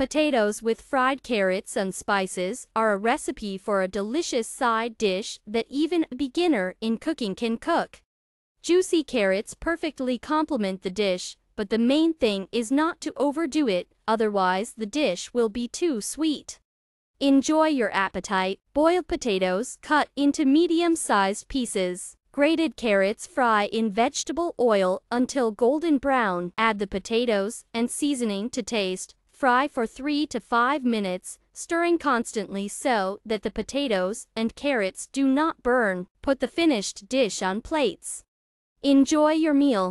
Potatoes with fried carrots and spices are a recipe for a delicious side dish that even a beginner in cooking can cook. Juicy carrots perfectly complement the dish, but the main thing is not to overdo it, otherwise the dish will be too sweet. Enjoy your appetite. Boiled potatoes cut into medium-sized pieces. Grated carrots fry in vegetable oil until golden brown. Add the potatoes and seasoning to taste, Fry for 3 to 5 minutes, stirring constantly so that the potatoes and carrots do not burn. Put the finished dish on plates. Enjoy your meal.